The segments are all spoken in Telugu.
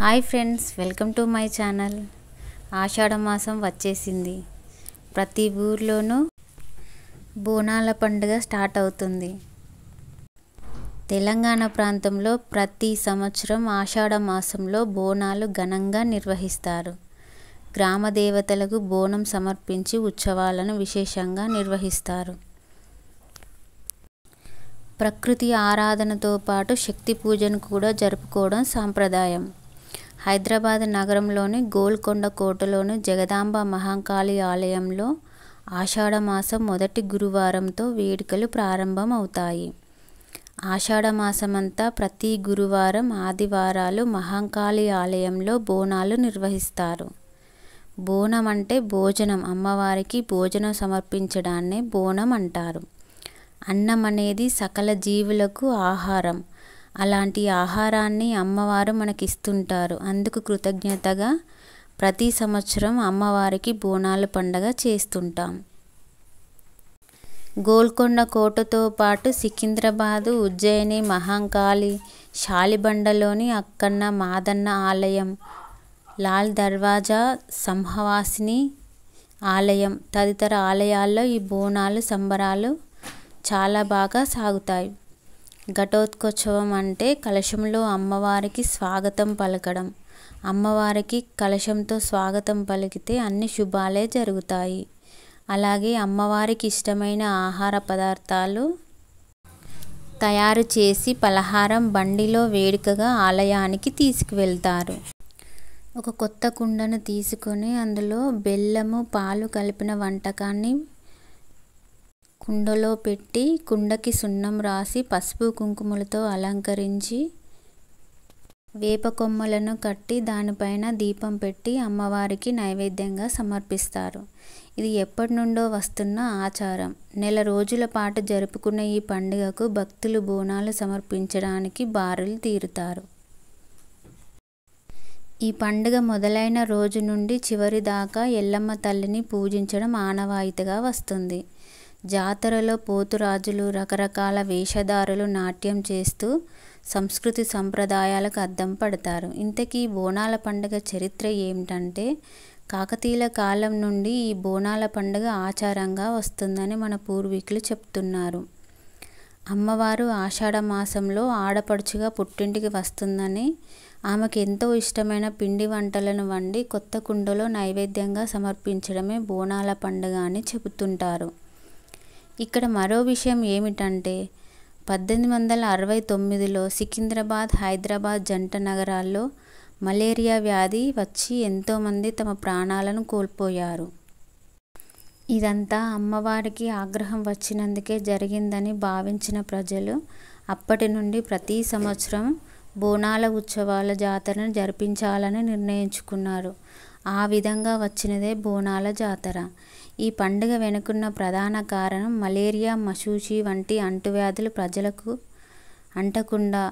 hi friends welcome to my channel ఆషాఢ మాసం వచ్చేసింది ప్రతి ఊర్లోనూ బోనాల పండుగ స్టార్ట్ అవుతుంది తెలంగాణ ప్రాంతంలో ప్రతి సంవత్సరం ఆషాఢ మాసంలో బోనాలు ఘనంగా నిర్వహిస్తారు గ్రామ దేవతలకు బోనం సమర్పించి ఉత్సవాలను విశేషంగా నిర్వహిస్తారు ప్రకృతి ఆరాధనతో పాటు శక్తి పూజను కూడా జరుపుకోవడం సాంప్రదాయం హైదరాబాద్ నగరంలోని గోల్కొండ కోటలోని జగదాంబ మహాంకాళి ఆలయంలో ఆషాఢమాసం మొదటి గురువారంతో వేడుకలు ప్రారంభమవుతాయి ఆషాఢమాసమంతా ప్రతి గురువారం ఆదివారాలు మహాంకాళి ఆలయంలో బోనాలు నిర్వహిస్తారు బోనం అంటే భోజనం అమ్మవారికి భోజనం సమర్పించడాన్నే బోనం అంటారు అన్నం అనేది సకల జీవులకు ఆహారం అలాంటి ఆహారాన్ని అమ్మవారు మనకి ఇస్తుంటారు అందుకు కృతజ్ఞతగా ప్రతి సంవత్సరం అమ్మవారికి బోనాల పండగ చేస్తుంటాం గోల్కొండ కోటతో పాటు సికింద్రాబాదు ఉజ్జయిని మహంకాళి శాలిబండలోని అక్కన్న మాదన్న ఆలయం లాల్ దర్వాజా సంహవాసిని ఆలయం తదితర ఆలయాల్లో ఈ బోనాలు సంబరాలు చాలా బాగా సాగుతాయి ఘటోత్కచవం అంటే కలశంలో అమ్మవారికి స్వాగతం పలకడం అమ్మవారికి కలశంతో స్వాగతం పలికితే అన్ని శుభాలే జరుగుతాయి అలాగే అమ్మవారికి ఇష్టమైన ఆహార పదార్థాలు తయారు చేసి పలహారం బండిలో వేడుకగా ఆలయానికి తీసుకువెళ్తారు ఒక కొత్త కుండను తీసుకొని అందులో బెల్లము పాలు కలిపిన వంటకాన్ని కుండలో పెట్టి కుండకి సున్నం రాసి పసుపు కుంకుమలతో అలంకరించి వేప కొమ్మలను కట్టి దానిపైన దీపం పెట్టి అమ్మవారికి నైవేద్యంగా సమర్పిస్తారు ఇది ఎప్పటి నుండో వస్తున్న ఆచారం నెల రోజుల పాటు జరుపుకున్న ఈ పండుగకు భక్తులు బోనాలు సమర్పించడానికి బారులు తీరుతారు ఈ పండుగ మొదలైన రోజు నుండి చివరి దాకా ఎల్లమ్మ తల్లిని పూజించడం ఆనవాయితీగా వస్తుంది జాతరలో పోతురాజులు రకరకాల వేషధారులు నాట్యం చేస్తూ సంస్కృతి సంప్రదాయాలకు అద్దం పడతారు ఇంతకీ బోనాల పండుగ చరిత్ర ఏమిటంటే కాకతీయుల కాలం నుండి ఈ బోనాల పండుగ ఆచారంగా వస్తుందని మన పూర్వీకులు చెప్తున్నారు అమ్మవారు ఆషాఢ మాసంలో ఆడపడుచుగా పుట్టింటికి వస్తుందని ఆమెకు ఎంతో ఇష్టమైన పిండి వంటలను వండి కొత్త కుండలో నైవేద్యంగా సమర్పించడమే బోనాల పండుగ అని చెబుతుంటారు ఇక్కడ మరో విషయం ఏమిటంటే పద్దెనిమిది వందల అరవై తొమ్మిదిలో సికింద్రాబాద్ హైదరాబాద్ జంట నగరాల్లో మలేరియా వ్యాధి వచ్చి ఎంతోమంది తమ ప్రాణాలను కోల్పోయారు ఇదంతా అమ్మవారికి ఆగ్రహం వచ్చినందుకే జరిగిందని భావించిన ప్రజలు అప్పటి నుండి ప్రతి సంవత్సరం బోనాల ఉత్సవాల జాతరను జరిపించాలని నిర్ణయించుకున్నారు ఆ విధంగా వచ్చినదే బోనాల జాతర ఈ పండుగ వెనుకున్న ప్రధాన కారణం మలేరియా మశూచి వంటి అంటువ్యాధులు ప్రజలకు అంటకుండా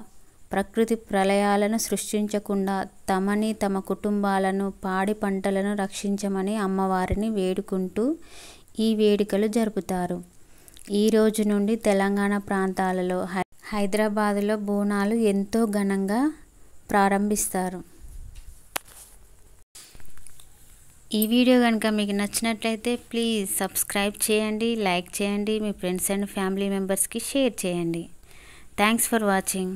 ప్రకృతి ప్రళయాలను సృష్టించకుండా తమని తమ కుటుంబాలను పాడి పంటలను రక్షించమని అమ్మవారిని వేడుకుంటూ ఈ వేడుకలు జరుపుతారు ఈ రోజు నుండి తెలంగాణ ప్రాంతాలలో హై హైదరాబాదులో బోనాలు ఎంతో ఘనంగా ప్రారంభిస్తారు ఈ వీడియో కనుక మీకు నచ్చినట్లయితే ప్లీజ్ సబ్స్క్రైబ్ చేయండి లైక్ చేయండి మీ ఫ్రెండ్స్ అండ్ ఫ్యామిలీ మెంబర్స్కి షేర్ చేయండి థ్యాంక్స్ ఫర్ వాచింగ్